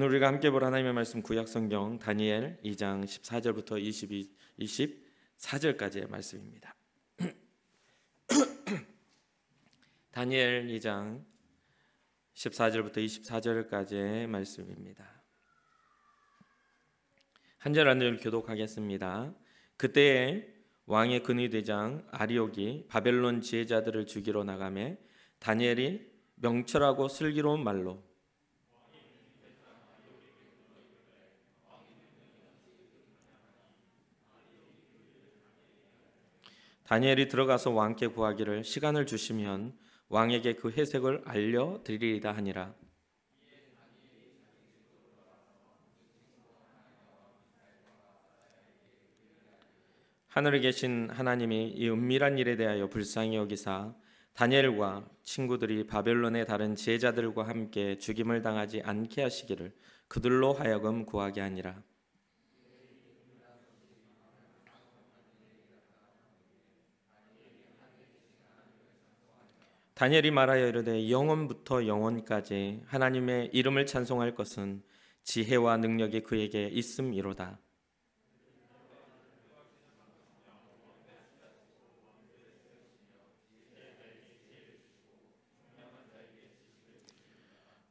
오늘 우리가 함께 볼 하나님의 말씀 구약 성경 다니엘 2장 14절부터 22, 24절까지의 말씀입니다. 다니엘 2장 14절부터 24절까지의 말씀입니다. 한절 안절 교독하겠습니다. 그때에 왕의 근위대장 아리옥이 바벨론 지혜자들을 죽이러 나가매 다니엘이 명철하고 슬기로운 말로 다니엘이 들어가서 왕께 구하기를 시간을 주시면 왕에게 그 해석을 알려 드리리다 하니라. 하늘에 계신 하나님이 이 은밀한 일에 대하여 불쌍히 여기사 다니엘과 친구들이 바벨론의 다른 제자들과 함께 죽임을 당하지 않게 하시기를 그들로 하여금 구하게 하니라. 다니엘이 말하여 이르되 영원부터 영원까지 하나님의 이름을 찬송할 것은 지혜와 능력이 그에게 있음이로다.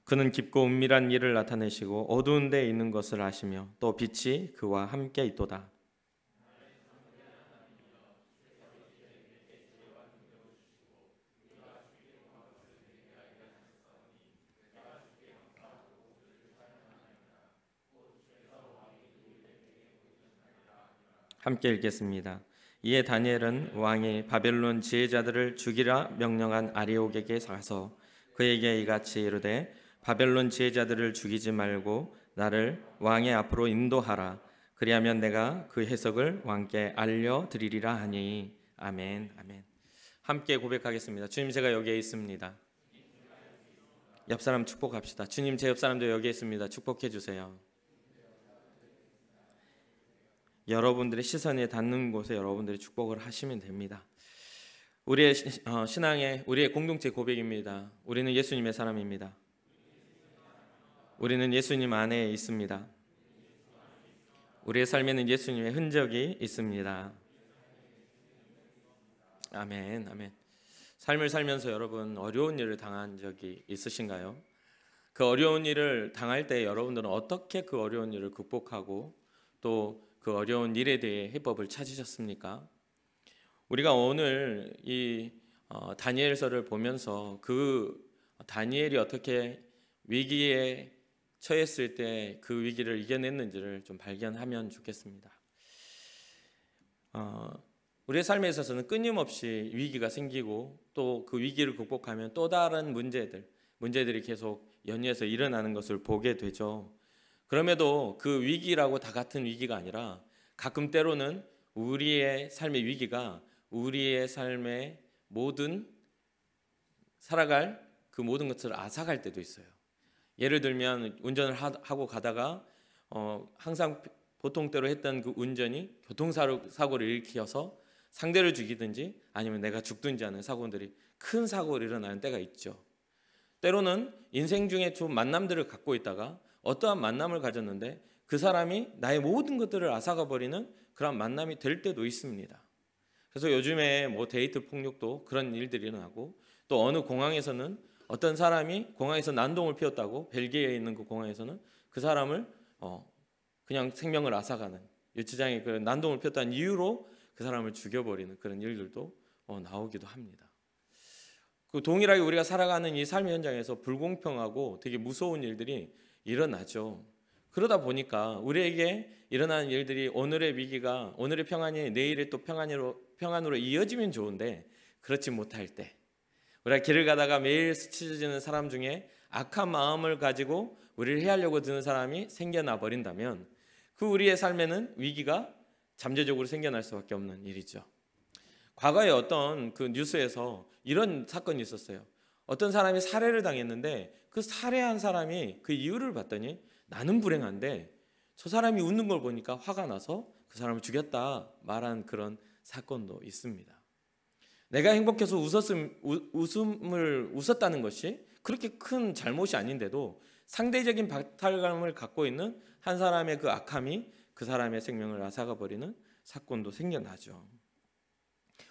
그는 깊고 은밀한 일을 나타내시고 어두운 데 있는 것을 아시며 또 빛이 그와 함께 있도다. 함께 읽겠습니다. 이에 다니엘은 왕이 바벨론 지혜자들을 죽이라 명령한 아리옥에게 가서 그에게 이같이 이르되 바벨론 지혜자들을 죽이지 말고 나를 왕의 앞으로 인도하라 그리하면 내가 그 해석을 왕께 알려 드리리라 하니 아멘 아멘 함께 고백하겠습니다. 주님 제가 여기에 있습니다. 옆 사람 축복합시다. 주님 제 옆 사람도 여기 있습니다. 축복해 주세요. 여러분들의 시선이 닿는 곳에 여러분들이 축복을 하시면 됩니다. 우리의 어, 신앙의 우리의 공동체 고백입니다. 우리는 예수님의 사람입니다. 우리는 예수님 안에 있습니다. 우리의 삶에는 예수님의 흔적이 있습니다. 아멘, 아멘. 삶을 살면서 여러분 어려운 일을 당한 적이 있으신가요? 그 어려운 일을 당할 때 여러분들은 어떻게 그 어려운 일을 극복하고 또그 어려운 일에 대해 해법을 찾으셨습니까? 우리가 오늘 이 어, 다니엘서를 보면서 그 다니엘이 어떻게 위기에 처했을 때 그 위기를 이겨냈는지를 좀 발견하면 좋겠습니다. 어, 우리의 삶에 있어서는 끊임없이 위기가 생기고 또 그 위기를 극복하면 또 다른 문제들, 문제들이 계속 연이어서 일어나는 것을 보게 되죠. 그럼에도 그 위기라고 다 같은 위기가 아니라 가끔 때로는 우리의 삶의 위기가 우리의 삶의 모든 살아갈 그 모든 것을 앗아갈 때도 있어요. 예를 들면 운전을 하고 가다가 어 항상 보통대로 했던 그 운전이 교통사고를 일으켜서 상대를 죽이든지 아니면 내가 죽든지 하는 사고들이 큰 사고를 일어나는 때가 있죠. 때로는 인생 중에 좀 만남들을 갖고 있다가 어떠한 만남을 가졌는데 그 사람이 나의 모든 것들을 앗아가 버리는 그런 만남이 될 때도 있습니다. 그래서 요즘에 뭐 데이트 폭력도 그런 일들이 일어나고 또 어느 공항에서는 어떤 사람이 공항에서 난동을 피웠다고 벨기에 있는 그 공항에서는 그 사람을 어 그냥 생명을 앗아가는 유치장에 그런 난동을 피웠다는 이유로 그 사람을 죽여버리는 그런 일들도 어 나오기도 합니다. 그 동일하게 우리가 살아가는 이 삶의 현장에서 불공평하고 되게 무서운 일들이 일어나죠. 그러다 보니까 우리에게 일어나는 일들이 오늘의 위기가 오늘의 평안이 내일의 또 평안으로 평안으로 이어지면 좋은데 그렇지 못할 때 우리가 길을 가다가 매일 스치지는 사람 중에 악한 마음을 가지고 우리를 해하려고 드는 사람이 생겨나 버린다면 그 우리의 삶에는 위기가 잠재적으로 생겨날 수밖에 없는 일이죠. 과거에 어떤 그 뉴스에서 이런 사건이 있었어요. 어떤 사람이 살해를 당했는데 그 살해한 사람이 그 이유를 봤더니 나는 불행한데 저 사람이 웃는 걸 보니까 화가 나서 그 사람을 죽였다 말한 그런 사건도 있습니다. 내가 행복해서 웃었음, 우, 웃음을 웃었다는 것이 그렇게 큰 잘못이 아닌데도 상대적인 박탈감을 갖고 있는 한 사람의 그 악함이 그 사람의 생명을 앗아가 버리는 사건도 생겨나죠.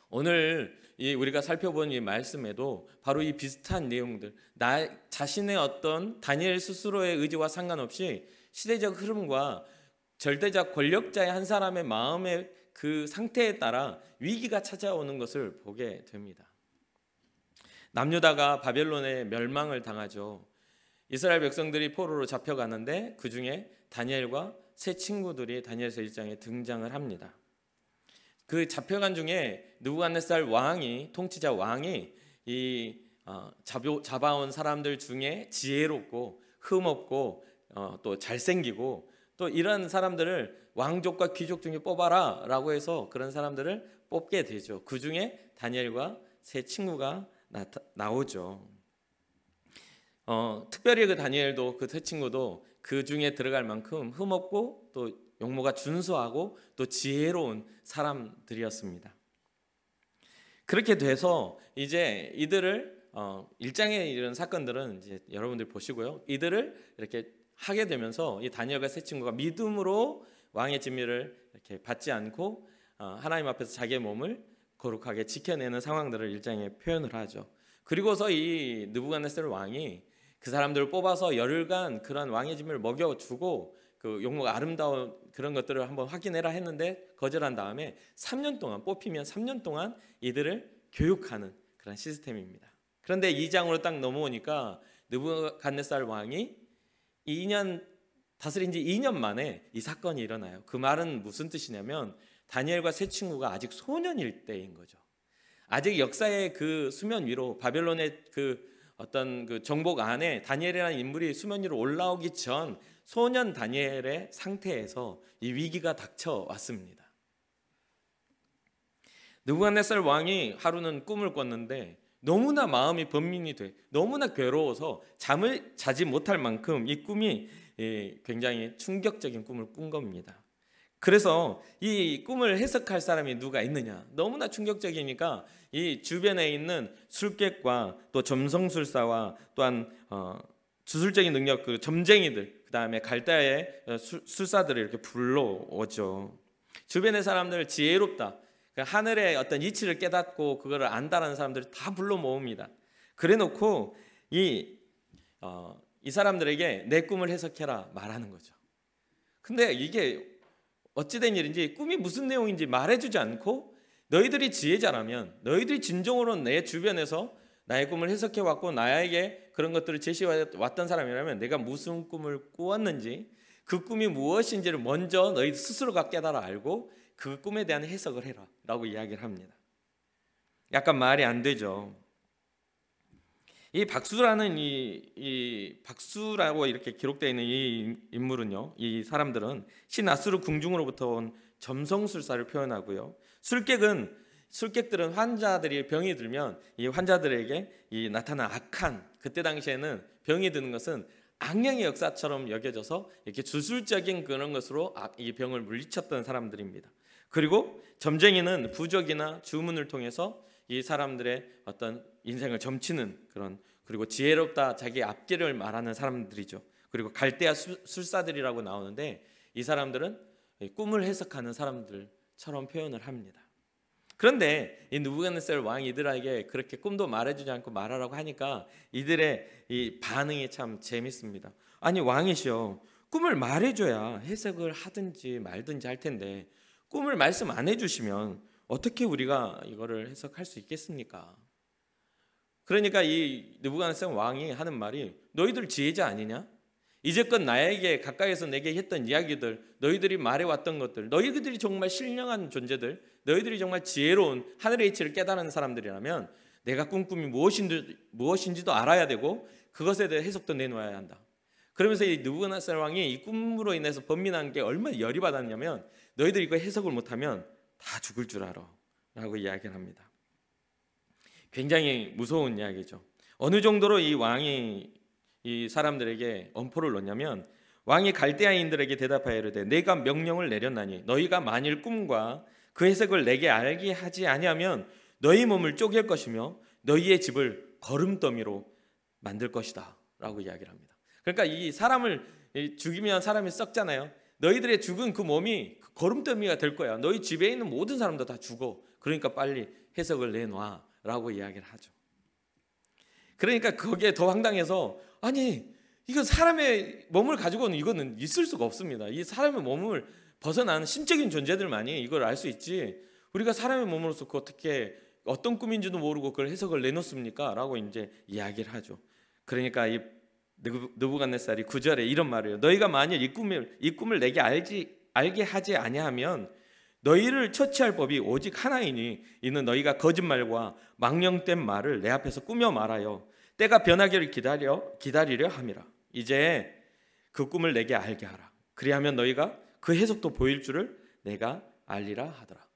오늘 이 우리가 살펴본 이 말씀에도 바로 이 비슷한 내용들 나 자신의 어떤 다니엘 스스로의 의지와 상관없이 시대적 흐름과 절대적 권력자의 한 사람의 마음의 그 상태에 따라 위기가 찾아오는 것을 보게 됩니다. 남유다가 바벨론에 멸망을 당하죠. 이스라엘 백성들이 포로로 잡혀가는데 그 중에 다니엘과 세 친구들이 다니엘서 1장에 등장을 합니다. 그 잡혀간 중에 누부갓네살 왕이 통치자 왕이 이 어, 잡아온 사람들 중에 지혜롭고 흠없고 어, 또 잘생기고 또 이런 사람들을 왕족과 귀족 중에 뽑아라라고 해서 그런 사람들을 뽑게 되죠. 그 중에 다니엘과 세 친구가 나타, 나오죠. 어, 특별히 그 다니엘도 그 세 친구도 그 중에 들어갈 만큼 흠없고 또 용모가 준수하고 또 지혜로운 사람들이었습니다. 그렇게 돼서 이제 이들을 어, 일장에 이런 사건들은 이제 여러분들 보시고요. 이들을 이렇게 하게 되면서 이 다니엘과 세 친구가 믿음으로 왕의 진미를 이렇게 받지 않고 어, 하나님 앞에서 자기의 몸을 거룩하게 지켜내는 상황들을 일장에 표현을 하죠. 그리고서 이 느부갓네살 왕이 그 사람들을 뽑아서 열흘간 그런 왕의 짐을 먹여주고 그용모가 아름다운 그런 것들을 한번 확인해라 했는데 거절한 다음에 3년 동안 뽑히면 3년 동안 이들을 교육하는 그런 시스템입니다. 그런데 2장으로 딱 넘어오니까 느부갓네살 왕이 2년 다스린 지 2년 만에 이 사건이 일어나요. 그 말은 무슨 뜻이냐면 다니엘과 세 친구가 아직 소년일 때인 거죠. 아직 역사의 그 수면 위로 바벨론의 그 어떤 그 정복 안에 다니엘이라는 인물이 수면 위로 올라오기 전 소년 다니엘의 상태에서 이 위기가 닥쳐왔습니다. 느부갓네살 왕이 하루는 꿈을 꿨는데 너무나 마음이 번민이 돼 너무나 괴로워서 잠을 자지 못할 만큼 이 꿈이 예, 굉장히 충격적인 꿈을 꾼 겁니다. 그래서 이 꿈을 해석할 사람이 누가 있느냐? 너무나 충격적이니까 이 주변에 있는 술객과 또 점성술사와 또한 어, 주술적인 능력 그 점쟁이들 그 다음에 갈대의 어, 술사들을 이렇게 불러오죠. 주변의 사람들 지혜롭다. 그 하늘의 어떤 이치를 깨닫고 그거를 안다라는 사람들이 다 불러 모읍니다. 그래놓고 이, 어, 이 사람들에게 내 꿈을 해석해라 말하는 거죠. 근데 이게 어찌된 일인지 꿈이 무슨 내용인지 말해주지 않고 너희들이 지혜자라면 너희들이 진정으로 내 주변에서 나의 꿈을 해석해 왔고 나에게 그런 것들을 제시해 왔던 사람이라면 내가 무슨 꿈을 꾸었는지 그 꿈이 무엇인지를 먼저 너희 스스로가 깨달아 알고 그 꿈에 대한 해석을 해라 라고 이야기를 합니다. 약간 말이 안 되죠. 이 박수라는 이, 이 박수라고 이렇게 기록되어 있는 이 인물은요, 이 사람들은 신아수르 궁중으로부터 온 점성술사를 표현하고요. 술객은 술객들은 환자들이 병이 들면 이 환자들에게 이 나타난 악한 그때 당시에는 병이 드는 것은 악령의 역사처럼 여겨져서 이렇게 주술적인 그런 것으로 아, 이 병을 물리쳤던 사람들입니다. 그리고 점쟁이는 부적이나 주문을 통해서 이 사람들의 어떤 인생을 점치는 그런 그리고 지혜롭다 자기 앞길을 말하는 사람들이죠. 그리고 갈대아 술사들이라고 나오는데 이 사람들은 꿈을 해석하는 사람들처럼 표현을 합니다. 그런데 이 누부갓네살 왕 이들에게 그렇게 꿈도 말해주지 않고 말하라고 하니까 이들의 이 반응이 참 재밌습니다. 아니 왕이시여 꿈을 말해줘야 해석을 하든지 말든지 할 텐데 꿈을 말씀 안 해주시면 어떻게 우리가 이거를 해석할 수 있겠습니까? 그러니까 이누부갓네살 왕이 하는 말이 너희들 지혜자 아니냐? 이제껏 나에게 가까이서 에 내게 했던 이야기들, 너희들이 말해왔던 것들, 너희들이 정말 신령한 존재들, 너희들이 정말 지혜로운 하늘의 이치를 깨달은 사람들이라면 내가 꿈꾸는 무엇인지, 무엇인지도 알아야 되고 그것에 대해 해석도 내놓아야 한다. 그러면서 누구나갓살 왕이 이 꿈으로 인해서 범민한 게 얼마나 열이 받았냐면 너희들이 이거 해석을 못하면 다 죽을 줄 알아 라고 이야기를 합니다. 굉장히 무서운 이야기죠. 어느 정도로 이 왕이 이 사람들에게 엄포를 놓냐면 왕이 갈대아인들에게 대답하여 이르되 내가 명령을 내렸나니 너희가 만일 꿈과 그 해석을 내게 알게 하지 아니하면 너희 몸을 쪼갤 것이며 너희의 집을 거름더미로 만들 것이다라고 이야기를 합니다. 그러니까 이 사람을 죽이면 사람이 썩잖아요. 너희들의 죽은 그 몸이 그 거름더미가 될 거야. 너희 집에 있는 모든 사람도 다 죽어. 그러니까 빨리 해석을 내놔라고 이야기를 하죠. 그러니까 거기에 더 황당해서 아니 이건 사람의 몸을 가지고는 이거는 있을 수가 없습니다. 이 사람의 몸을 벗어난 신적인 존재들만이 이걸 알 수 있지. 우리가 사람의 몸으로서 그 어떻게 어떤 꿈인지도 모르고 그걸 해석을 내놓습니까?라고 이제 이야기를 하죠. 그러니까 이 느부갓네살이 구절에 이런 말을 해요. 너희가 만일 이 꿈을 이 꿈을 내게 알지 알게 하지 아니하면 너희를 처치할 법이 오직 하나이니 이는 너희가 거짓말과 망령된 말을 내 앞에서 꾸며 말하여 때가 변하기를 기다려 기다리려 함이라. 이제 그 꿈을 내게 알게 하라. 그리하면 너희가 그 해석도 보일 줄을 내가 알리라 하더라.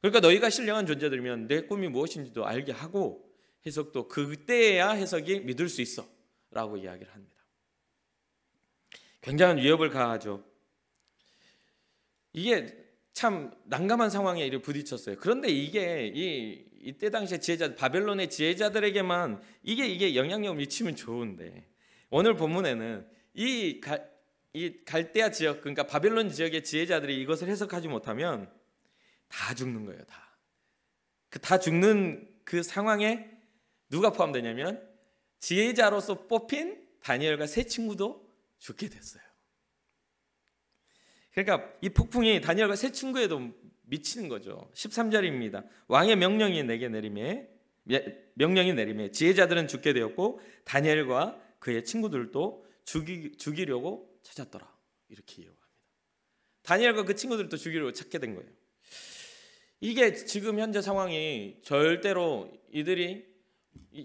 그러니까 너희가 신령한 존재들면내 꿈이 무엇인지도 알게 하고 해석도 그때야 해석이 믿을 수 있어. 라고 이야기를 합니다. 굉장한 위협을 가하죠. 이게 참 난감한 상황에 이를 부딪혔어요. 그런데 이게 이 이때 당시에 지혜자 바벨론의 지혜자들에게만 이게 이게 영향력을 미치면 좋은데 오늘 본문에는 이, 갈, 이 갈대아 지역 그러니까 바벨론 지역의 지혜자들이 이것을 해석하지 못하면 다 죽는 거예요 다. 그 다 죽는 그 상황에 누가 포함되냐면 지혜자로서 뽑힌 다니엘과 세 친구도 죽게 됐어요. 그러니까 이 폭풍이 다니엘과 세 친구에도 미치는 거죠. 13절입니다. 왕의 명령이 내게 내림에 예, 명령이 내림에 지혜자들은 죽게 되었고 다니엘과 그의 친구들도 죽이, 죽이려고 찾았더라. 이렇게 이어갑니다. 다니엘과 그 친구들도 죽이려고 찾게 된 거예요. 이게 지금 현재 상황이 절대로 이들이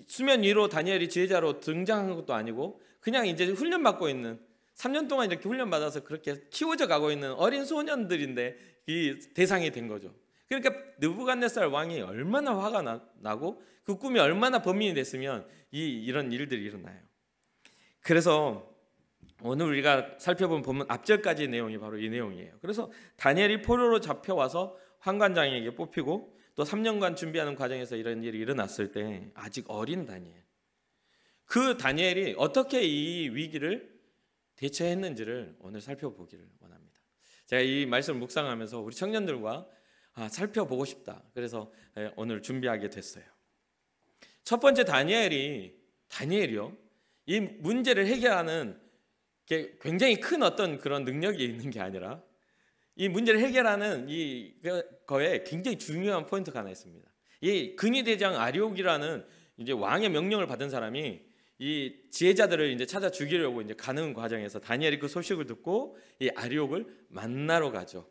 수면 위로 다니엘이 지혜자로 등장한 것도 아니고 그냥 이제 훈련받고 있는 3년 동안 이렇게 훈련 받아서 그렇게 키워져 가고 있는 어린 소년들인데 이 대상이 된 거죠. 그러니까 느부갓네살 왕이 얼마나 화가 나, 고그 꿈이 얼마나 범인이 됐으면 이 이런 일들이 일어나요. 그래서 오늘 우리가 살펴본 보면 앞절까지의 내용이 바로 이 내용이에요. 그래서 다니엘이 포로로 잡혀와서 환관장에게 뽑히고 또 3년간 준비하는 과정에서 이런 일이 일어났을 때 아직 어린 다니엘. 그 다니엘이 어떻게 이 위기를 개최했는지를 오늘 살펴보기를 원합니다. 제가 이 말씀을 묵상하면서 우리 청년들과 아, 살펴보고 싶다. 그래서 오늘 준비하게 됐어요. 첫 번째 다니엘이 다니엘이요. 이 문제를 해결하는 굉장히 큰 어떤 그런 능력이 있는 게 아니라 이 문제를 해결하는 이 거에 굉장히 중요한 포인트가 하나 있습니다. 이 근위대장 아리옥이라는 이제 왕의 명령을 받은 사람이 이 지혜자들을 이제 찾아 죽이려고 이제 가는 과정에서 다니엘이 그 소식을 듣고 이 아리옥을 만나러 가죠.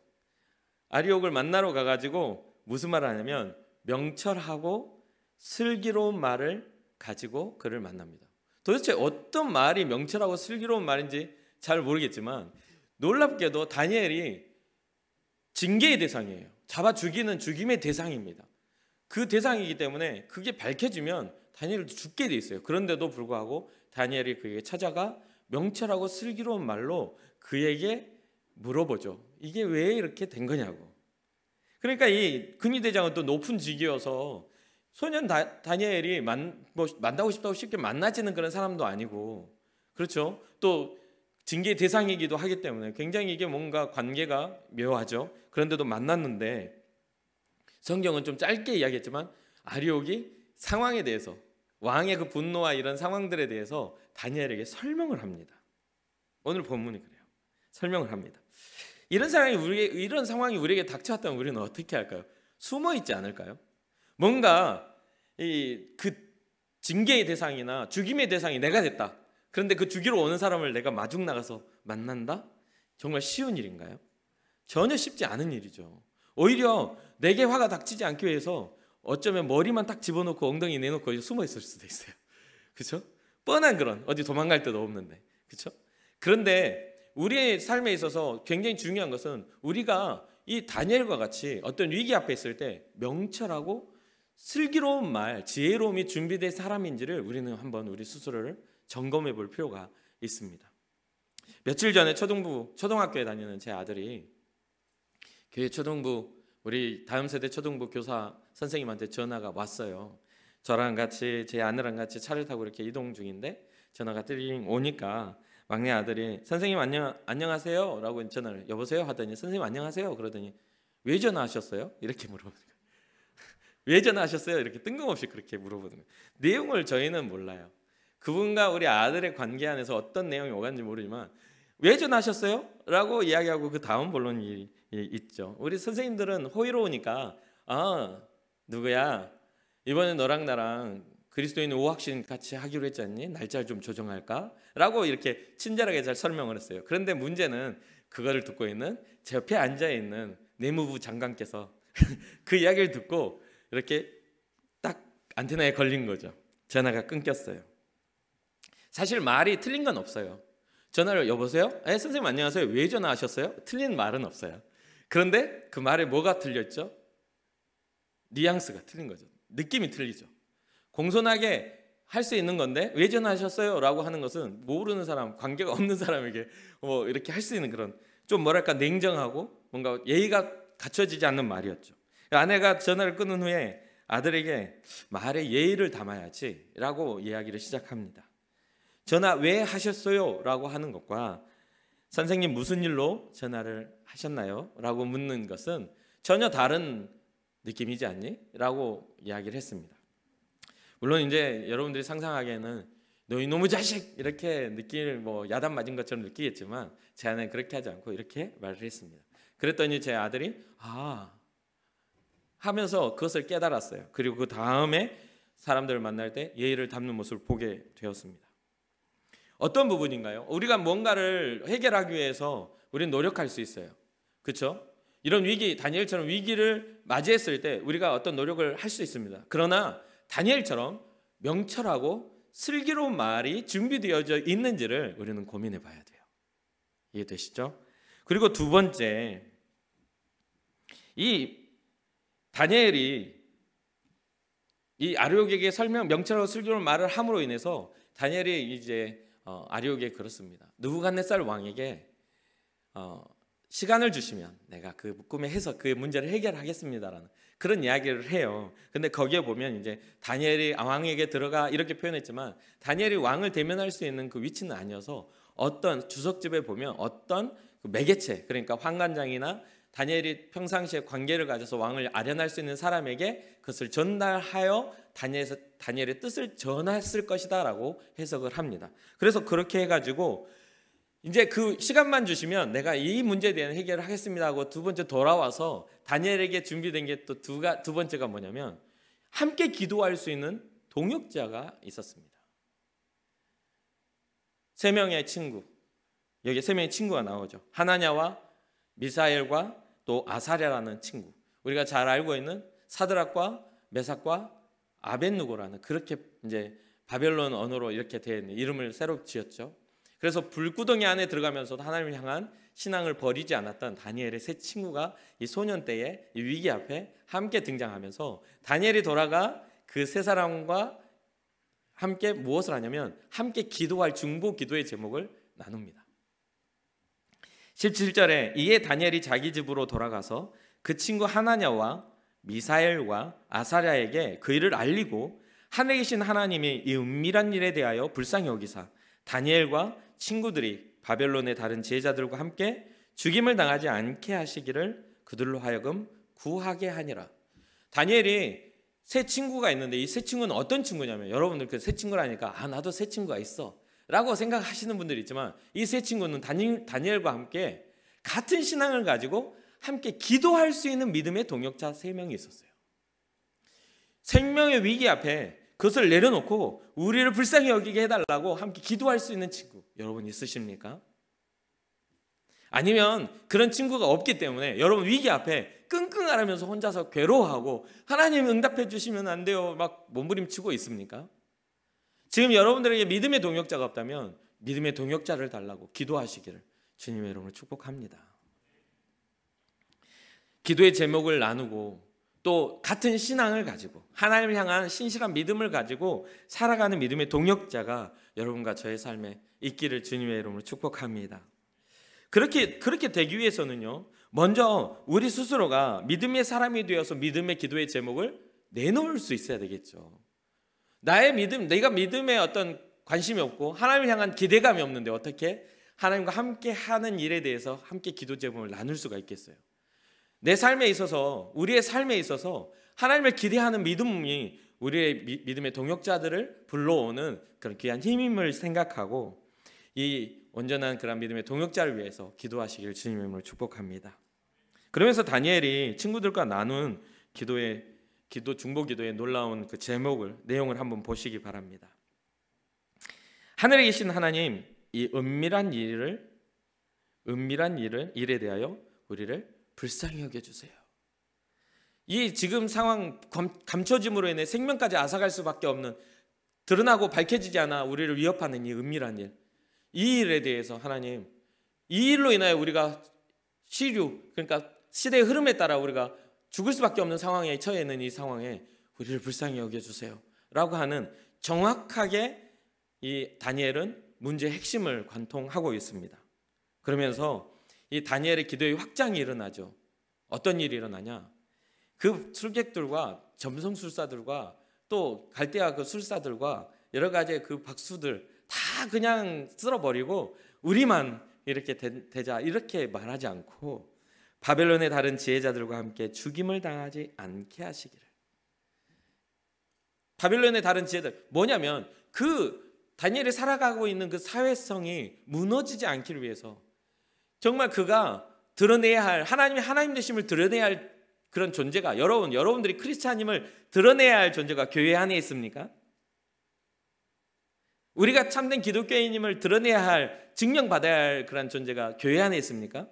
아리옥을 만나러 가가지고 무슨 말을 하냐면 명철하고 슬기로운 말을 가지고 그를 만납니다. 도대체 어떤 말이 명철하고 슬기로운 말인지 잘 모르겠지만 놀랍게도 다니엘이 징계의 대상이에요. 잡아 죽이는 죽임의 대상입니다. 그 대상이기 때문에 그게 밝혀지면 다니엘도 죽게 돼 있어요. 그런데도 불구하고 다니엘이 그에게 찾아가 명철하고 슬기로운 말로 그에게 물어보죠. 이게 왜 이렇게 된 거냐고. 그러니까 이 근위대장은 또 높은 직위여서 소년 다, 다니엘이 만, 뭐 만나고 싶다고 쉽게 만나지는 그런 사람도 아니고 그렇죠. 또 징계 대상이기도 하기 때문에 굉장히 이게 뭔가 관계가 묘하죠. 그런데도 만났는데 성경은 좀 짧게 이야기했지만 아리옥이 상황에 대해서 왕의 그 분노와 이런 상황들에 대해서 다니엘에게 설명을 합니다. 오늘 본문이 그래요. 설명을 합니다. 이런 상황이 우리 이런 상황이 우리에게 닥쳐왔다면 우리는 어떻게 할까요? 숨어 있지 않을까요? 뭔가 이 그 징계의 대상이나 죽임의 대상이 내가 됐다. 그런데 그 죽이러 오는 사람을 내가 마중 나가서 만난다? 정말 쉬운 일인가요? 전혀 쉽지 않은 일이죠. 오히려 내게 화가 닥치지 않기 위해서 어쩌면 머리만 딱 집어넣고 엉덩이 내놓고 숨어 있을 수도 있어요. 그렇죠? 뻔한 그런 어디 도망갈 데도 없는데. 그렇죠? 그런데 우리의 삶에 있어서 굉장히 중요한 것은 우리가 이 다니엘과 같이 어떤 위기 앞에 있을 때 명철하고 슬기로운 말, 지혜로움이 준비된 사람인지를 우리는 한번 우리 스스로를 점검해 볼 필요가 있습니다. 며칠 전에 초등부 초등학교에 다니는 제 아들이 교회 초등부 우리 다음 세대 초등부 교사 선생님한테 전화가 왔어요. 저랑 같이 제 아내랑 같이 차를 타고 이렇게 이동 중인데 전화가 띠링 오니까 막내 아들이 선생님 안녕 안녕하세요라고 전화를 여보세요 하더니 선생님 안녕하세요 그러더니 왜 전화하셨어요? 이렇게 물어보는 거예요. 왜 전화하셨어요? 이렇게 뜬금없이 그렇게 물어보는 거예요. 내용을 저희는 몰라요. 그분과 우리 아들의 관계 안에서 어떤 내용이 오간지 모르지만 왜 전하셨어요? 라고 이야기하고 그 다음 본론이 있죠. 우리 선생님들은 호의로우니까 아 누구야 이번에 너랑 나랑 그리스도인 오학신 같이 하기로 했잖니 날짜를 좀 조정할까? 라고 이렇게 친절하게 잘 설명을 했어요. 그런데 문제는 그거를 듣고 있는 제 옆에 앉아 있는 내무부 장관께서 그 이야기를 듣고 이렇게 딱 안테나에 걸린 거죠. 전화가 끊겼어요. 사실 말이 틀린 건 없어요. 전화를 여보세요? 에 예, 선생님 안녕하세요. 왜 전화하셨어요? 틀린 말은 없어요. 그런데 그 말에 뭐가 틀렸죠? 뉘앙스가 틀린 거죠. 느낌이 틀리죠. 공손하게 할 수 있는 건데 왜 전화하셨어요? 라고 하는 것은 모르는 사람, 관계가 없는 사람에게 뭐 이렇게 할 수 있는 그런 좀 뭐랄까 냉정하고 뭔가 예의가 갖춰지지 않는 말이었죠. 아내가 전화를 끊은 후에 아들에게 말에 예의를 담아야지라고 이야기를 시작합니다. 전화 왜 하셨어요? 라고 하는 것과 선생님 무슨 일로 전화를 하셨나요? 라고 묻는 것은 전혀 다른 느낌이지 않니? 라고 이야기를 했습니다. 물론 이제 여러분들이 상상하기에는 너 이놈의 자식! 이렇게 느낄 뭐 야단 맞은 것처럼 느끼겠지만 제 아내는 그렇게 하지 않고 이렇게 말을 했습니다. 그랬더니 제 아들이 아 하면서 그것을 깨달았어요. 그리고 그 다음에 사람들을 만날 때 예의를 담는 모습을 보게 되었습니다. 어떤 부분인가요? 우리가 뭔가를 해결하기 위해서 우리는 노력할 수 있어요. 그렇죠? 이런 위기 다니엘처럼 위기를 맞이했을 때 우리가 어떤 노력을 할 수 있습니다. 그러나 다니엘처럼 명철하고 슬기로운 말이 준비되어져 있는지를 우리는 고민해 봐야 돼요. 이해되시죠? 그리고 두 번째 이 다니엘이 이 아르욕에게 설명 명철하고 슬기로운 말을 함으로 인해서 다니엘이 이제 어, 아리오게 그렇습니다. 느부갓네살 왕에게 어, 시간을 주시면 내가 그 꿈에 해서 그 문제를 해결하겠습니다라는 그런 이야기를 해요. 근데 거기에 보면 이제 다니엘이 왕에게 들어가 이렇게 표현했지만 다니엘이 왕을 대면할 수 있는 그 위치는 아니어서 어떤 주석집에 보면 어떤 그 매개체 그러니까 환관장이나 다니엘이 평상시에 관계를 가져서 왕을 아련할 수 있는 사람에게 그것을 전달하여 다니엘에서 다니엘의 뜻을 전했을 것이다라고 해석을 합니다. 그래서 그렇게 해가지고 이제 그 시간만 주시면 내가 이 문제에 대한 해결을 하겠습니다 하고 두 번째 돌아와서 다니엘에게 준비된 게 또두두 번째가 뭐냐면 함께 기도할 수 있는 동역자가 있었습니다. 세 명의 친구 여기 세 명의 친구가 나오죠. 하나냐와 미사엘과 또 아사랴라는 친구 우리가 잘 알고 있는 사드락과 메삭과 아벤누고라는 그렇게 이제 바벨론 언어로 이렇게 되어있는 이름을 새로 지었죠. 그래서 불구덩이 안에 들어가면서도 하나님을 향한 신앙을 버리지 않았던 다니엘의 세 친구가 이 소년 때의 위기 앞에 함께 등장하면서 다니엘이 돌아가 그 세 사람과 함께 무엇을 하냐면 함께 기도할 중보 기도의 제목을 나눕니다. 17절에 이에 다니엘이 자기 집으로 돌아가서 그 친구 하나냐와 미사엘과 아사랴에게 그 일을 알리고 하늘에 계신 하나님이 이 은밀한 일에 대하여 불쌍히 여기사 다니엘과 친구들이 바벨론의 다른 제자들과 함께 죽임을 당하지 않게 하시기를 그들로 하여금 구하게 하니라. 다니엘이 새 친구가 있는데 이 새 친구는 어떤 친구냐면 여러분들 그새 친구라니까 아 나도 새 친구가 있어. 라고 생각하시는 분들이 있지만 이 세 친구는 다니, 엘과 함께 같은 신앙을 가지고 함께 기도할 수 있는 믿음의 동역자 세 명이 있었어요. 생명의 위기 앞에 그것을 내려놓고 우리를 불쌍히 여기게 해달라고 함께 기도할 수 있는 친구 여러분 있으십니까? 아니면 그런 친구가 없기 때문에 여러분 위기 앞에 끙끙 앓으면서 혼자서 괴로워하고 하나님 응답해 주시면 안 돼요 막 몸부림치고 있습니까? 지금 여러분들에게 믿음의 동역자가 없다면 믿음의 동역자를 달라고 기도하시기를 주님의 이름으로 축복합니다. 기도의 제목을 나누고 또 같은 신앙을 가지고 하나님을 향한 신실한 믿음을 가지고 살아가는 믿음의 동역자가 여러분과 저의 삶에 있기를 주님의 이름으로 축복합니다. 그렇게 그렇게 되기 위해서는요. 먼저 우리 스스로가 믿음의 사람이 되어서 믿음의 기도의 제목을 내놓을 수 있어야 되겠죠. 나의 믿음, 내가 믿음에 어떤 관심이 없고 하나님을 향한 기대감이 없는데 어떻게 하나님과 함께 하는 일에 대해서 함께 기도 제목을 나눌 수가 있겠어요. 내 삶에 있어서 우리의 삶에 있어서 하나님을 기대하는 믿음이 우리의 믿음의 동역자들을 불러오는 그런 귀한 힘임을 생각하고 이 온전한 그런 믿음의 동역자를 위해서 기도하시길 주님의 이름으로 축복합니다. 그러면서 다니엘이 친구들과 나눈 기도의 기도 중보 기도의 놀라운 그 제목을 내용을 한번 보시기 바랍니다. 하늘에 계신 하나님 이 은밀한 일을 은밀한 일을 일에 대하여 우리를 불쌍히 여겨 주세요. 이 지금 상황 감춰짐으로 인해 생명까지 앗아갈 수밖에 없는 드러나고 밝혀지지 않아 우리를 위협하는 이 은밀한 일. 이 일에 대해서 하나님 이 일로 인하여 우리가 시류 그러니까 시대의 흐름에 따라 우리가 죽을 수밖에 없는 상황에 처해 있는 이 상황에 우리를 불쌍히 여겨주세요. 라고 하는 정확하게 이 다니엘은 문제의 핵심을 관통하고 있습니다. 그러면서 이 다니엘의 기도의 확장이 일어나죠. 어떤 일이 일어나냐? 그 술객들과 점성 술사들과 또 갈대아 그 술사들과 여러 가지 그 박수들 다 그냥 쓸어버리고 우리만 이렇게 되, 자 이렇게 말하지 않고 바벨론의 다른 지혜자들과 함께 죽임을 당하지 않게 하시기를. 바벨론의 다른 지혜들 뭐냐면 그 다니엘이 살아가고 있는 그 사회성이 무너지지 않기를 위해서 정말 그가 드러내야 할 하나님의 하나님 되심을 드러내야 할 그런 존재가 여러분 여러분들이 크리스찬임을 드러내야 할 존재가 교회 안에 있습니까? 우리가 참된 기독교인임을 드러내야 할 증명받아야 할 그런 존재가 교회 안에 있습니까?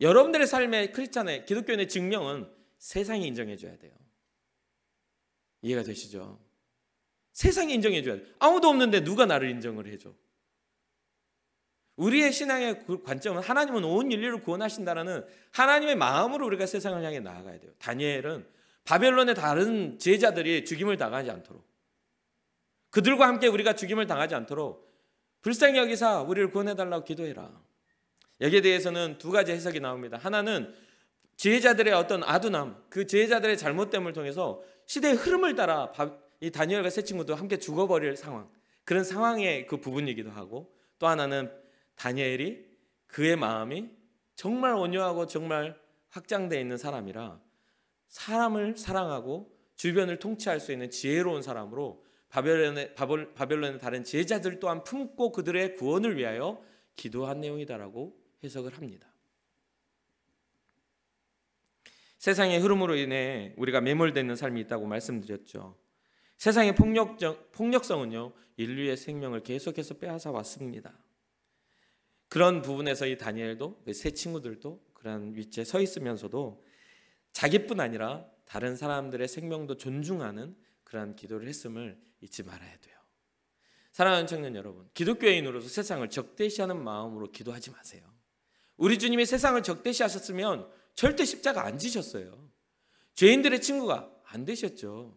여러분들의 삶의 크리스찬의 기독교인의 증명은 세상이 인정해 줘야 돼요. 이해가 되시죠? 세상이 인정해 줘야 돼. 아무도 없는데 누가 나를 인정을 해 줘? 우리의 신앙의 관점은 하나님은 온 인류를 구원하신다라는 하나님의 마음으로 우리가 세상을 향해 나아가야 돼요. 다니엘은 바벨론의 다른 제자들이 죽임을 당하지 않도록 그들과 함께 우리가 죽임을 당하지 않도록 불쌍히 여기사 우리를 구원해 달라고 기도해라. 여기에 대해서는 두 가지 해석이 나옵니다. 하나는 지혜자들의 어떤 아둔함, 그 지혜자들의 잘못됨을 통해서 시대의 흐름을 따라 이 다니엘과 세 친구도 함께 죽어버릴 상황, 그런 상황의 그 부분이기도 하고 또 하나는 다니엘이 그의 마음이 정말 온유하고 정말 확장되어 있는 사람이라 사람을 사랑하고 주변을 통치할 수 있는 지혜로운 사람으로 바벨론의, 바벨론의 다른 제자들 또한 품고 그들의 구원을 위하여 기도한 내용이다라고 해석을 합니다. 세상의 흐름으로 인해 우리가 매몰되는 삶이 있다고 말씀드렸죠. 세상의 폭력적, 폭력성은요, 인류의 생명을 계속해서 빼앗아 왔습니다. 그런 부분에서 이 다니엘도, 그 세 친구들도 그런 위치에 서 있으면서도 자기뿐 아니라 다른 사람들의 생명도 존중하는 그러한 기도를 했음을 잊지 말아야 돼요. 사랑하는 청년 여러분, 기독교인으로서 세상을 적대시하는 마음으로 기도하지 마세요. 우리 주님이 세상을 적대시하셨으면 절대 십자가 안 지셨어요. 죄인들의 친구가 안 되셨죠.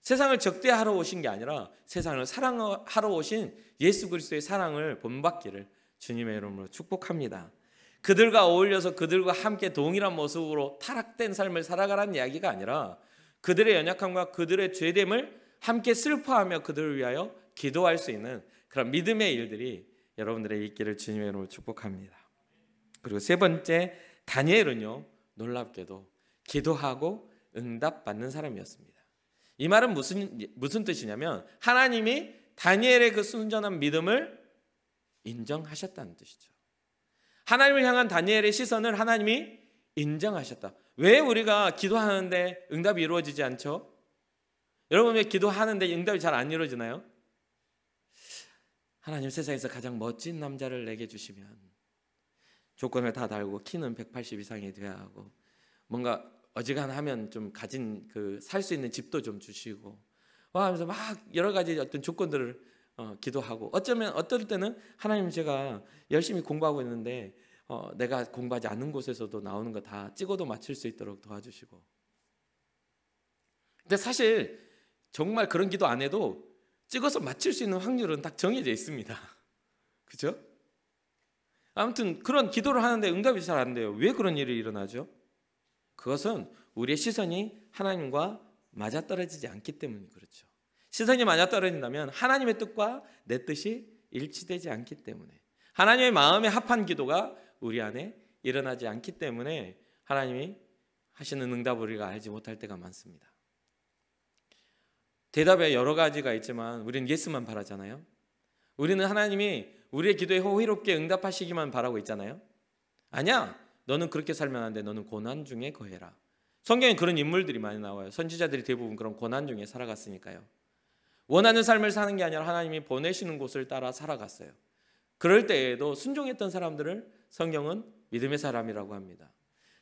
세상을 적대하러 오신 게 아니라 세상을 사랑하러 오신 예수 그리스도의 사랑을 본받기를 주님의 이름으로 축복합니다. 그들과 어울려서 그들과 함께 동일한 모습으로 타락된 삶을 살아가라는 이야기가 아니라 그들의 연약함과 그들의 죄됨을 함께 슬퍼하며 그들을 위하여 기도할 수 있는 그런 믿음의 일들이 여러분들의 있기를 주님의 이름으로 축복합니다. 그리고 세 번째 다니엘은요 놀랍게도 기도하고 응답받는 사람이었습니다. 이 말은 무슨 무슨 뜻이냐면 하나님이 다니엘의 그 순전한 믿음을 인정하셨다는 뜻이죠. 하나님을 향한 다니엘의 시선을 하나님이 인정하셨다. 왜 우리가 기도하는데 응답이 이루어지지 않죠? 여러분 왜 기도하는데 응답이 잘 안 이루어지나요? 하나님 세상에서 가장 멋진 남자를 내게 주시면 조건을 다 달고 키는 180 이상이 돼야 하고 뭔가 어지간하면 좀 가진 그 살 수 있는 집도 좀 주시고 와 하면서 막 여러 가지 어떤 조건들을 어, 기도하고 어쩌면 어떨 때는 하나님 제가 열심히 공부하고 있는데 어, 내가 공부하지 않는 곳에서도 나오는 거 다 찍어도 맞출 수 있도록 도와주시고 근데 사실 정말 그런 기도 안 해도 찍어서 맞출 수 있는 확률은 딱 정해져 있습니다. 그죠? 아무튼 그런 기도를 하는데 응답이 잘 안 돼요. 왜 그런 일이 일어나죠? 그것은 우리의 시선이 하나님과 맞아떨어지지 않기 때문에 그렇죠. 시선이 맞아떨어진다면 하나님의 뜻과 내 뜻이 일치되지 않기 때문에 하나님의 마음에 합한 기도가 우리 안에 일어나지 않기 때문에 하나님이 하시는 응답을 우리가 알지 못할 때가 많습니다. 대답에 여러 가지가 있지만 우리는 예스만 바라잖아요. 우리는 하나님이 우리의 기도에 호의롭게 응답하시기만 바라고 있잖아요. 아니야. 너는 그렇게 살면 안 돼. 너는 고난 중에 거해라. 성경에 그런 인물들이 많이 나와요. 선지자들이 대부분 그런 고난 중에 살아갔으니까요. 원하는 삶을 사는 게 아니라 하나님이 보내시는 곳을 따라 살아갔어요. 그럴 때에도 순종했던 사람들을 성경은 믿음의 사람이라고 합니다.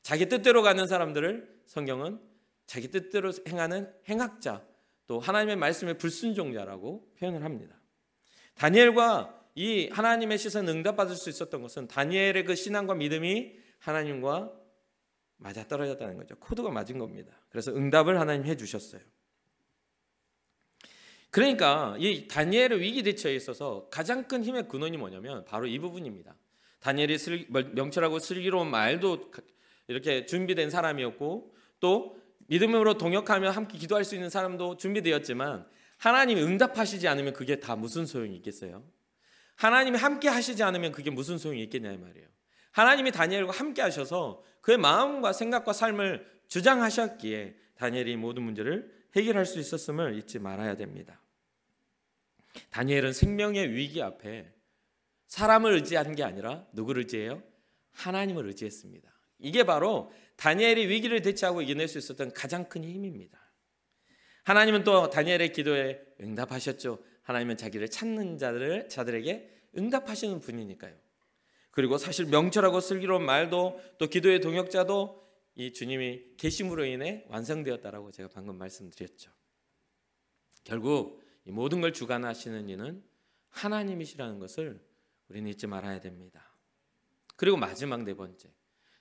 자기 뜻대로 가는 사람들을 성경은 자기 뜻대로 행하는 행악자, 또 하나님의 말씀에 불순종자라고 표현을 합니다. 다니엘과 이 하나님의 시선 응답받을 수 있었던 것은 다니엘의 그 신앙과 믿음이 하나님과 맞아 떨어졌다는 거죠. 코드가 맞은 겁니다. 그래서 응답을 하나님 해 주셨어요. 그러니까 이 다니엘의 위기 대처에 있어서 가장 큰 힘의 근원이 뭐냐면 바로 이 부분입니다. 다니엘이 슬, 명철하고 슬기로운 말도 이렇게 준비된 사람이었고 또 믿음으로 동역하며 함께 기도할 수 있는 사람도 준비되었지만 하나님 응답하시지 않으면 그게 다 무슨 소용이 있겠어요? 하나님이 함께 하시지 않으면 그게 무슨 소용이 있겠냐 이 말이에요. 하나님이 다니엘과 함께 하셔서 그의 마음과 생각과 삶을 주장하셨기에 다니엘이 모든 문제를 해결할 수 있었음을 잊지 말아야 됩니다. 다니엘은 생명의 위기 앞에 사람을 의지한 게 아니라 누구를 의지해요? 하나님을 의지했습니다. 이게 바로 다니엘이 위기를 대처하고 이겨낼 수 있었던 가장 큰 힘입니다. 하나님은 또 다니엘의 기도에 응답하셨죠. 하나님은 자기를 찾는 자들 자들에게 응답하시는 분이니까요. 그리고 사실 명철하고 슬기로운 말도 또 기도의 동역자도 이 주님이 계심으로 인해 완성되었다라고 제가 방금 말씀드렸죠. 결국 이 모든 걸 주관하시는 이는 하나님이시라는 것을 우리는 잊지 말아야 됩니다. 그리고 마지막 네 번째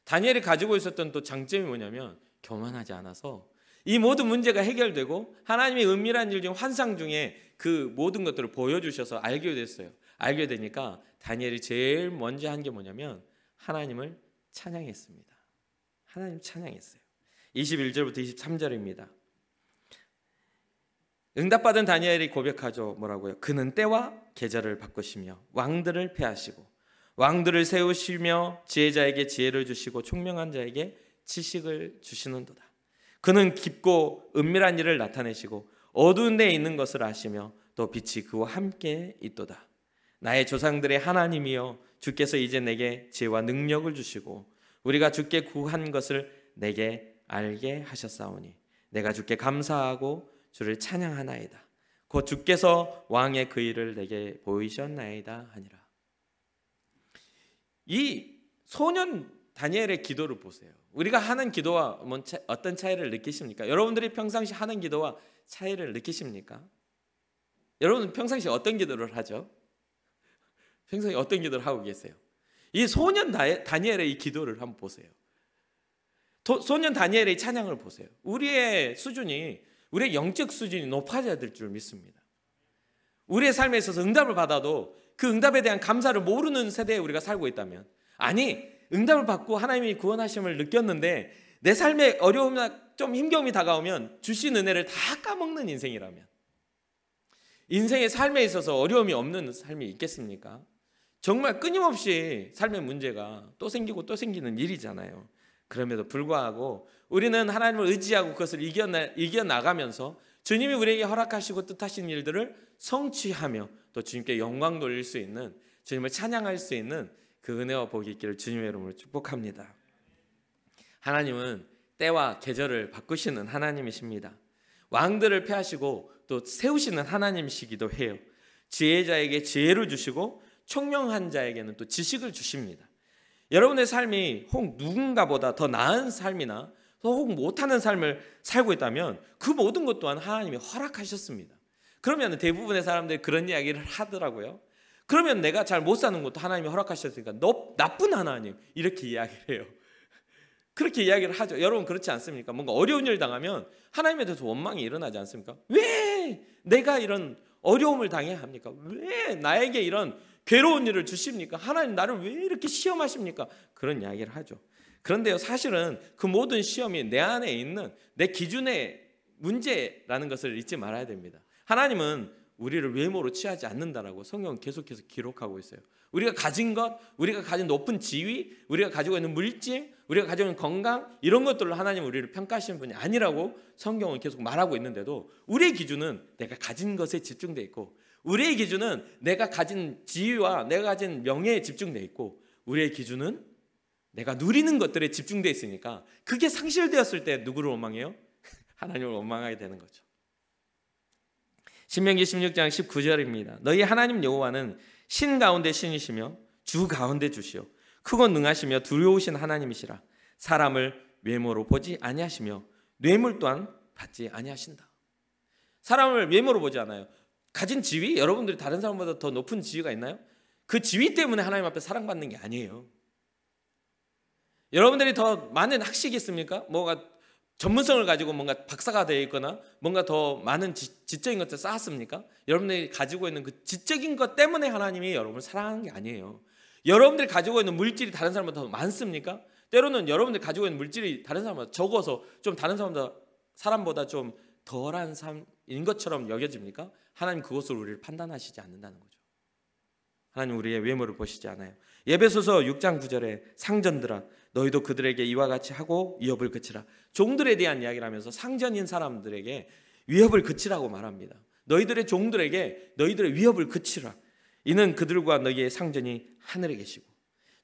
다니엘이 가지고 있었던 또 장점이 뭐냐면 교만하지 않아서 이 모든 문제가 해결되고 하나님의 은밀한 일 중 환상 중에 그 모든 것들을 보여주셔서 알게 됐어요. 알게 되니까 다니엘이 제일 먼저 한 게 뭐냐면 하나님을 찬양했습니다. 하나님 찬양했어요. 21절부터 23절입니다. 응답받은 다니엘이 고백하죠. 뭐라고요? 그는 때와 계절을 바꾸시며 왕들을 패하시고 왕들을 세우시며 지혜자에게 지혜를 주시고 총명한 자에게 지식을 주시는도다. 그는 깊고 은밀한 일을 나타내시고 어두운 데 있는 것을 아시며 또 빛이 그와 함께 있도다. 나의 조상들의 하나님이여 주께서 이제 내게 지혜와 능력을 주시고 우리가 주께 구한 것을 내게 알게 하셨사오니 내가 주께 감사하고 주를 찬양하나이다. 곧 주께서 왕의 그 일을 내게 보이셨나이다 하니라. 이 소년 다니엘의 기도를 보세요. 우리가 하는 기도와 어떤 차이를 느끼십니까? 여러분들이 평상시 하는 기도와 차이를 느끼십니까? 여러분 은 평상시 어떤 기도를 하죠? 평상시 어떤 기도를 하고 계세요? 이 소년 다니엘의 이 기도를 한번 보세요. 소년 다니엘의 찬양을 보세요. 우리의 수준이 우리의 영적 수준이 높아져야 될 줄 믿습니다. 우리의 삶에 있어서 응답을 받아도 그 응답에 대한 감사를 모르는 세대에 우리가 살고 있다면 아니 응답을 받고 하나님이 구원하심을 느꼈는데 내 삶에 어려움이나 좀 힘겨움이 다가오면 주신 은혜를 다 까먹는 인생이라면 인생의 삶에 있어서 어려움이 없는 삶이 있겠습니까? 정말 끊임없이 삶의 문제가 또 생기고 또 생기는 일이잖아요. 그럼에도 불구하고 우리는 하나님을 의지하고 그것을 이겨나, 이겨나가면서 주님이 우리에게 허락하시고 뜻하신 일들을 성취하며 또 주님께 영광 돌릴 수 있는 주님을 찬양할 수 있는 그 은혜와 복이 있기를 주님의 이름으로 축복합니다. 하나님은 때와 계절을 바꾸시는 하나님이십니다. 왕들을 패하시고 또 세우시는 하나님이시기도 해요. 지혜자에게 지혜를 주시고 총명한 자에게는 또 지식을 주십니다. 여러분의 삶이 혹 누군가보다 더 나은 삶이나 혹 못하는 삶을 살고 있다면 그 모든 것 또한 하나님이 허락하셨습니다. 그러면 대부분의 사람들이 그런 이야기를 하더라고요. 그러면 내가 잘 못 사는 것도 하나님이 허락하셨으니까 너 나쁜 하나님 이렇게 이야기를 해요. 그렇게 이야기를 하죠. 여러분 그렇지 않습니까? 뭔가 어려운 일 당하면 하나님에 대해서 원망이 일어나지 않습니까? 왜 내가 이런 어려움을 당해야 합니까? 왜 나에게 이런 괴로운 일을 주십니까? 하나님 나를 왜 이렇게 시험하십니까? 그런 이야기를 하죠. 그런데요, 사실은 그 모든 시험이 내 안에 있는 내 기준의 문제라는 것을 잊지 말아야 됩니다. 하나님은 우리를 외모로 취하지 않는다라고 성경은 계속해서 기록하고 있어요. 우리가 가진 것, 우리가 가진 높은 지위, 우리가 가지고 있는 물질, 우리가 가지고 있는 건강 이런 것들로 하나님 우리를 평가하시는 분이 아니라고 성경은 계속 말하고 있는데도 우리의 기준은 내가 가진 것에 집중돼 있고 우리의 기준은 내가 가진 지위와 내가 가진 명예에 집중돼 있고 우리의 기준은 내가 누리는 것들에 집중돼 있으니까 그게 상실되었을 때 누구를 원망해요? 하나님을 원망하게 되는 거죠. 신명기 16장 19절입니다. 너희 하나님 여호와는 신 가운데 신이시며 주 가운데 주시오. 크고 능하시며 두려우신 하나님이시라. 사람을 외모로 보지 아니하시며 뇌물 또한 받지 아니하신다. 사람을 외모로 보지 않아요. 가진 지위 여러분들이 다른 사람보다 더 높은 지위가 있나요? 그 지위 때문에 하나님 앞에 사랑받는 게 아니에요. 여러분들이 더 많은 학식이 있습니까? 뭐가 전문성을 가지고 뭔가 박사가 되어 있거나 뭔가 더 많은 지, 지적인 것들 을 쌓았습니까? 여러분들이 가지고 있는 그 지적인 것 때문에 하나님이 여러분을 사랑하는 게 아니에요. 여러분들이 가지고 있는 물질이 다른 사람보다 더 많습니까? 때로는 여러분들이 가지고 있는 물질이 다른 사람보다 적어서 좀 다른 사람보다 사람보다 좀 덜한 삶인 것처럼 여겨집니까? 하나님 그것을 우리를 판단하시지 않는다는 거죠. 하나님 우리의 외모를 보시지 않아요. 예배소서 6장 9절에 상전들아 너희도 그들에게 이와 같이 하고 위협을 그치라. 종들에 대한 이야기를 하면서 상전인 사람들에게 위협을 그치라고 말합니다. 너희들의 종들에게 너희들의 위협을 그치라. 이는 그들과 너희의 상전이 하늘에 계시고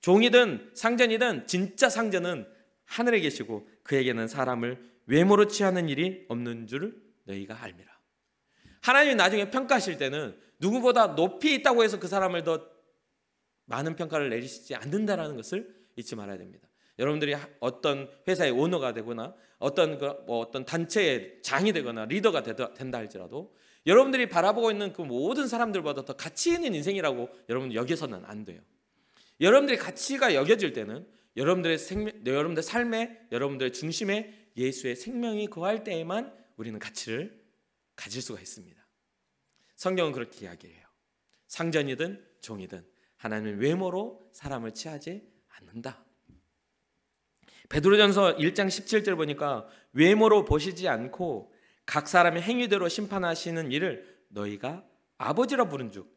종이든 상전이든 진짜 상전은 하늘에 계시고 그에게는 사람을 외모로 취하는 일이 없는 줄 너희가 알미라. 하나님이 나중에 평가하실 때는 누구보다 높이 있다고 해서 그 사람을 더 많은 평가를 내리시지 않는다라는 것을 잊지 말아야 됩니다. 여러분들이 어떤 회사의 오너가 되거나 어떤 그뭐 어떤 단체의 장이 되거나 리더가 되다, 된다 할지라도 여러분들이 바라보고 있는 그 모든 사람들보다 더 가치 있는 인생이라고 여러분 여기서는안 돼요. 여러분들의 가치가 여겨질 때는 여러분들의 생명, 여러분들의 삶에 여러분들의 중심에 예수의 생명이 거할 때에만 우리는 가치를 가질 수가 있습니다. 성경은 그렇게 이야기해요. 상전이든 종이든 하나님은 외모로 사람을 취하지 않는다. 베드로전서 1장 17절 보니까 외모로 보시지 않고 각 사람의 행위대로 심판하시는 이를 너희가 아버지라 부른즉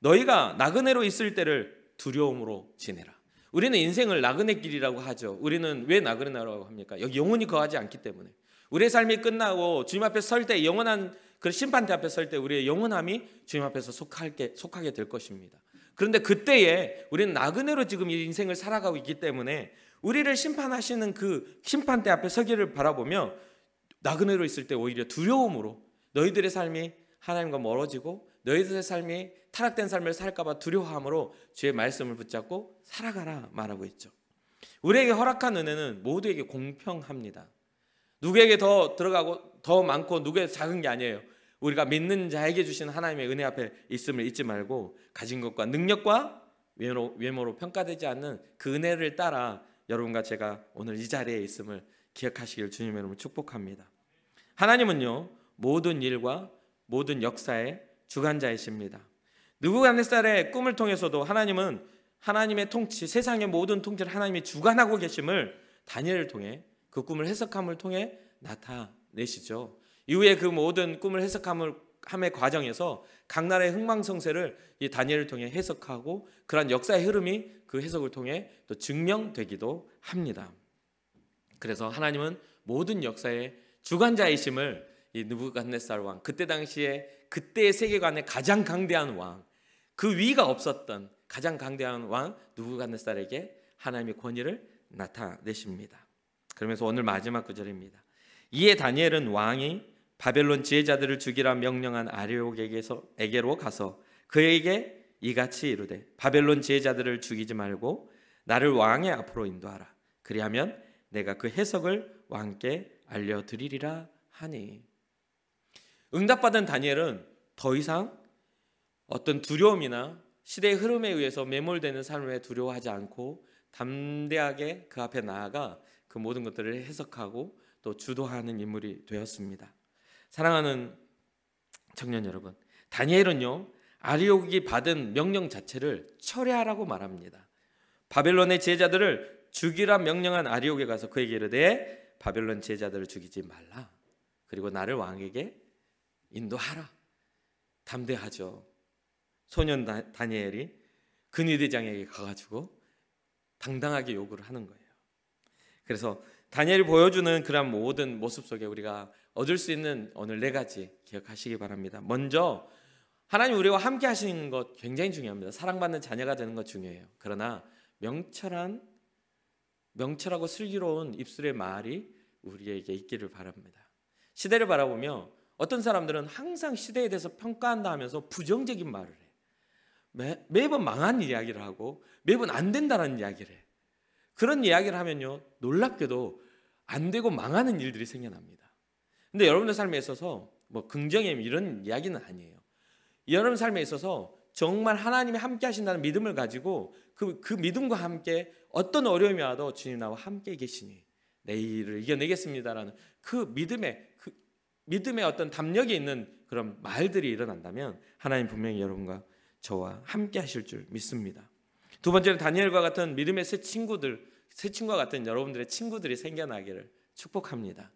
너희가 나그네로 있을 때를 두려움으로 지내라. 우리는 인생을 나그네 길이라고 하죠. 우리는 왜 나그네라고 합니까? 여기 영혼이 거하지 않기 때문에. 우리의 삶이 끝나고 주님 앞에 설 때 영원한 그 심판대 앞에 설 때 우리의 영원함이 주님 앞에서 속하게 속하게 될 것입니다. 그런데 그때에 우리는 나그네로 지금 인생을 살아가고 있기 때문에 우리를 심판하시는 그 심판대 앞에 서기를 바라보며 나그네로 있을 때 오히려 두려움으로 너희들의 삶이 하나님과 멀어지고 너희들의 삶이 타락된 삶을 살까봐 두려워함으로 주의 말씀을 붙잡고 살아가라 말하고 있죠. 우리에게 허락한 은혜는 모두에게 공평합니다. 누구에게 더 들어가고 더 많고 누구에게 작은 게 아니에요. 우리가 믿는 자에게 주신 하나님의 은혜 앞에 있음을 잊지 말고 가진 것과 능력과 외모로, 외모로 평가되지 않는 그 은혜를 따라 여러분과 제가 오늘 이 자리에 있음을 기억하시길 주님의 이름으로 축복합니다. 하나님은요 모든 일과 모든 역사의 주관자이십니다. 느부갓네살의 꿈을 통해서도 하나님은 하나님의 통치, 세상의 모든 통치를 하나님이 주관하고 계심을 다니엘을 통해 그 꿈을 해석함을 통해 나타내시죠. 이후에 그 모든 꿈을 해석함을 함의 과정에서 각 나라의 흥망성쇠를 이 다니엘을 통해 해석하고 그러한 역사의 흐름이 그 해석을 통해 또 증명되기도 합니다. 그래서 하나님은 모든 역사의 주관자이심을 이 느부갓네살 왕 그때 당시에 그때의 세계관의 가장 강대한 왕그 위가 없었던 가장 강대한 왕 느부갓네살에게 하나님의 권위를 나타내십니다. 그러면서 오늘 마지막 구절입니다. 이에 다니엘은 왕이 바벨론 지혜자들을 죽이라 명령한 아리옥에게서 에게로 가서 그에게 이같이 이르되 바벨론 지혜자들을 죽이지 말고 나를 왕의 앞으로 인도하라. 그리하면 내가 그 해석을 왕께 알려드리리라 하니. 응답받은 다니엘은 더 이상 어떤 두려움이나 시대의 흐름에 의해서 매몰되는 삶에 두려워하지 않고 담대하게 그 앞에 나아가 그 모든 것들을 해석하고 또 주도하는 인물이 되었습니다. 사랑하는 청년 여러분, 다니엘은요 아리옥이 받은 명령 자체를 철회하라고 말합니다. 바벨론의 제자들을 죽이라 명령한 아리옥에 가서 그에게 이르되 바벨론 제자들을 죽이지 말라. 그리고 나를 왕에게 인도하라. 담대하죠. 소년 다니엘이 근위대장에게 그 가가지고 당당하게 요구를 하는 거예요. 그래서 다니엘이 보여주는 그런 모든 모습 속에 우리가 얻을 수 있는 오늘 네 가지 기억하시기 바랍니다. 먼저 하나님 우리와 함께 하시는 것 굉장히 중요합니다. 사랑받는 자녀가 되는 것 중요해요. 그러나 명철한 명철하고 슬기로운 입술의 말이 우리에게 있기를 바랍니다. 시대를 바라보며 어떤 사람들은 항상 시대에 대해서 평가한다 하면서 부정적인 말을 해. 매, 매번 망한 이야기를 하고 매번 안 된다는 이야기를 해. 그런 이야기를 하면요. 놀랍게도 안 되고 망하는 일들이 생겨납니다. 근데 여러분의 삶에 있어서 뭐 긍정의 이런 이야기는 아니에요. 여러분 삶에 있어서 정말 하나님이 함께 하신다는 믿음을 가지고 그, 그 믿음과 함께 어떤 어려움이 와도 주님 나와 함께 계시니 내 일을 이겨내겠습니다라는 그 믿음의 그 믿음의 어떤 담력이 있는 그런 말들이 일어난다면 하나님 분명히 여러분과 저와 함께 하실 줄 믿습니다. 두 번째는 다니엘과 같은 믿음의 새 친구들, 새 친구와 같은 여러분들의 친구들이 생겨나기를 축복합니다.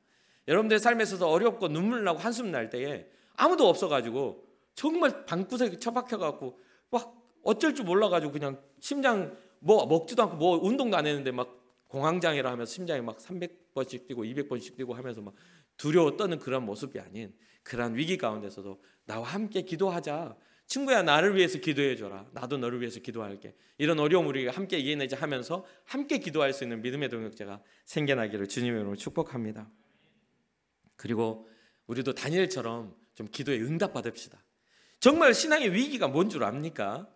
여러분들의 삶에서도 어렵고 눈물 나고 한숨 날 때에 아무도 없어가지고 정말 방구석에 처박혀갖고 막 어쩔 줄 몰라가지고 그냥 심장 뭐 먹지도 않고 뭐 운동도 안 했는데 막 공황장애라 하면서 심장이 막 300번씩 뛰고 200번씩 뛰고 하면서 막 두려워 떠는 그런 모습이 아닌 그러한 위기 가운데서도 나와 함께 기도하자. 친구야 나를 위해서 기도해 줘라. 나도 너를 위해서 기도할게. 이런 어려움을 우리가 함께 이겨내자 하면서 함께 기도할 수 있는 믿음의 동역자가 생겨나기를 주님의 이름으로 축복합니다. 그리고 우리도 다니엘처럼 좀 기도에 응답 받읍시다. 정말 신앙의 위기가 뭔 줄 압니까?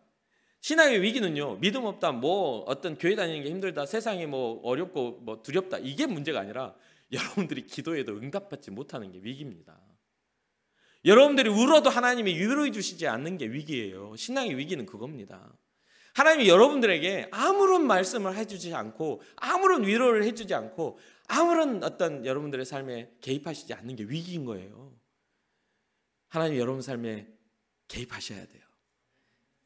신앙의 위기는요, 믿음 없다, 뭐 어떤 교회 다니는 게 힘들다, 세상이 뭐 어렵고 뭐 두렵다 이게 문제가 아니라 여러분들이 기도해도 응답받지 못하는 게 위기입니다. 여러분들이 울어도 하나님이 위로해 주시지 않는 게 위기예요. 신앙의 위기는 그겁니다. 하나님이 여러분들에게 아무런 말씀을 해주지 않고 아무런 위로를 해주지 않고 아무런 어떤 여러분들의 삶에 개입하시지 않는 게 위기인 거예요. 하나님 여러분 삶에 개입하셔야 돼요.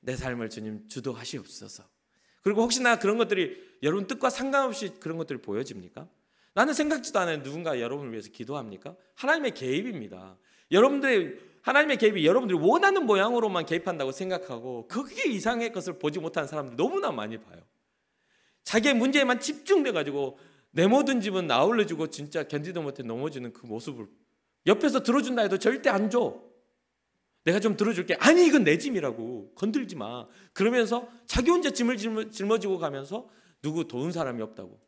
내 삶을 주님 주도하시옵소서. 그리고 혹시나 그런 것들이 여러분 뜻과 상관없이 그런 것들이 보여집니까? 나는 생각지도 않은 누군가 여러분을 위해서 기도합니까? 하나님의 개입입니다. 여러분들의 하나님의 개입이 여러분들이 원하는 모양으로만 개입한다고 생각하고 그게 이상의 것을 보지 못하는 사람들 너무나 많이 봐요. 자기의 문제에만 집중돼 가지고 내 모든 집은 나올려주고 진짜 견디도 못해 넘어지는 그 모습을 옆에서 들어준다 해도 절대 안 줘. 내가 좀 들어줄게. 아니, 이건 내 짐이라고. 건들지 마. 그러면서 자기 혼자 짐을 짊어지고 가면서 누구 도운 사람이 없다고.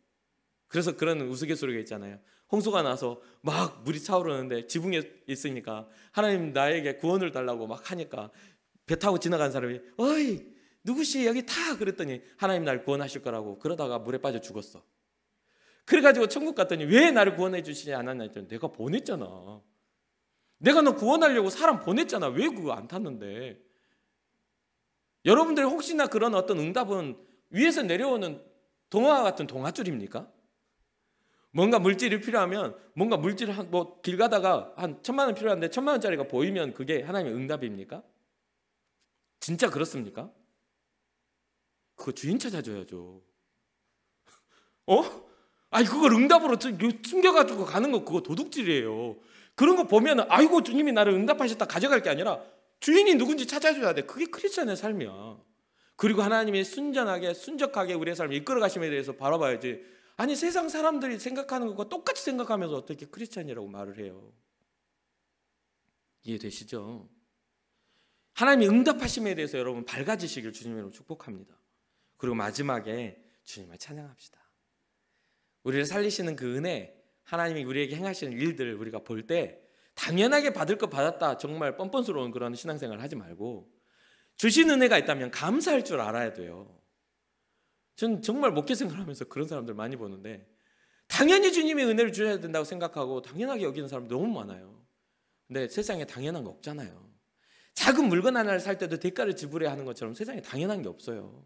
그래서 그런 우스갯소리가 있잖아요. 홍수가 나서 막 물이 차오르는데 지붕에 있으니까 하나님 나에게 구원을 달라고 막 하니까 배 타고 지나간 사람이 어이 누구씨 여기 타 그랬더니 하나님 날 구원하실 거라고 그러다가 물에 빠져 죽었어. 그래가지고 천국 갔더니 왜 나를 구원해 주시지 않았냐 했더니 내가 보냈잖아. 내가 너 구원하려고 사람 보냈잖아. 왜 그거 안 탔는데? 여러분들 혹시나 그런 어떤 응답은 위에서 내려오는 동화 같은 동화줄입니까? 뭔가 물질이 필요하면 뭔가 물질 뭐길 가다가 한 천만 원 필요한데 천만 원짜리가 보이면 그게 하나님의 응답입니까? 진짜 그렇습니까? 그거 주인 찾아줘야죠. 어? 아니 그걸 응답으로 숨겨가지고 가는 거 그거 도둑질이에요. 그런 거 보면 아이고 주님이 나를 응답하셨다 가져갈 게 아니라 주인이 누군지 찾아줘야 돼. 그게 크리스천의 삶이야. 그리고 하나님이 순전하게 순적하게 우리의 삶을 이끌어 가심에 대해서 바라봐야지. 아니 세상 사람들이 생각하는 것과 똑같이 생각하면서 어떻게 크리스천이라고 말을 해요. 이해되시죠? 하나님이 응답하심에 대해서 여러분 밝아지시길 주님으로 축복합니다. 그리고 마지막에 주님을 찬양합시다. 우리를 살리시는 그 은혜 하나님이 우리에게 행하시는 일들을 우리가 볼 때 당연하게 받을 것 받았다 정말 뻔뻔스러운 그런 신앙생활 을 하지 말고 주신 은혜가 있다면 감사할 줄 알아야 돼요. 전 정말 목회생활 하면서 그런 사람들 많이 보는데 당연히 주님이 은혜를 주셔야 된다고 생각하고 당연하게 여기는 사람 너무 많아요. 근데 세상에 당연한 거 없잖아요. 작은 물건 하나를 살 때도 대가를 지불해야 하는 것처럼 세상에 당연한 게 없어요.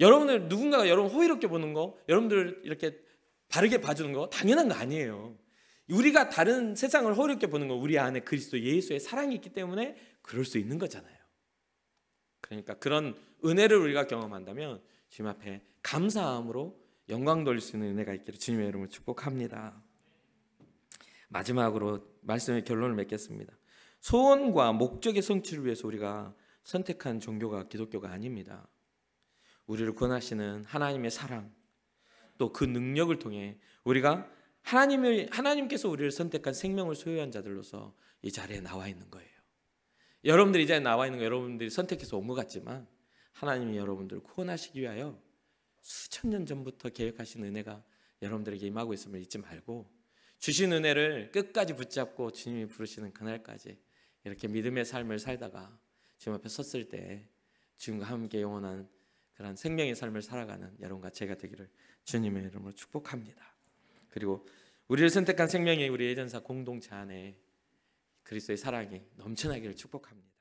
여러분들 누군가가 여러분 호의롭게 보는 거, 여러분들 이렇게 바르게 봐주는 거 당연한 거 아니에요. 우리가 다른 세상을 허롭게 보는 건 우리 안에 그리스도 예수의 사랑이 있기 때문에 그럴 수 있는 거잖아요. 그러니까 그런 은혜를 우리가 경험한다면 주님 앞에 감사함으로 영광 돌릴 수 있는 은혜가 있기를 주님의 이름을 축복합니다. 마지막으로 말씀의 결론을 맺겠습니다. 소원과 목적의 성취를 위해서 우리가 선택한 종교가 기독교가 아닙니다. 우리를 구원하시는 하나님의 사랑, 또그 능력을 통해 우리가 하나님을 하나님께서 우리를 선택한 생명을 소유한 자들로서 이 자리에 나와 있는 거예요. 여러분들이 이자 나와 있는 거 여러분들이 선택해서 온 것 같지만 하나님이 여러분들을 구원하시기 위하여 수천 년 전부터 계획하신 은혜가 여러분들에게 임하고 있음을 잊지 말고 주신 은혜를 끝까지 붙잡고 주님이 부르시는 그날까지 이렇게 믿음의 삶을 살다가 주님 앞에 섰을 때 주님과 함께 영원한 그런 생명의 삶을 살아가는 여러분과 제가 되기를 주님의 이름으로 축복합니다. 그리고 우리를 선택한 생명의 우리 예전사 공동체 안에 그리스도의 사랑이 넘쳐나기를 축복합니다.